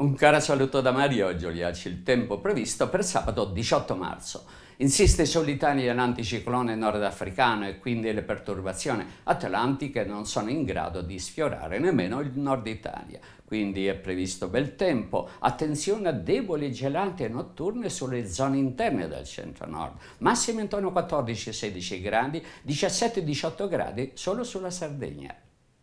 Un caro saluto da Mario Giuliaci, il tempo previsto per sabato 18 marzo. Insiste sull'Italia l'anticiclone nordafricano e quindi le perturbazioni atlantiche non sono in grado di sfiorare nemmeno il nord Italia. Quindi è previsto bel tempo, attenzione a deboli gelate notturne sulle zone interne del centro-nord, massimo intorno 14-16 gradi, 17-18 gradi solo sulla Sardegna.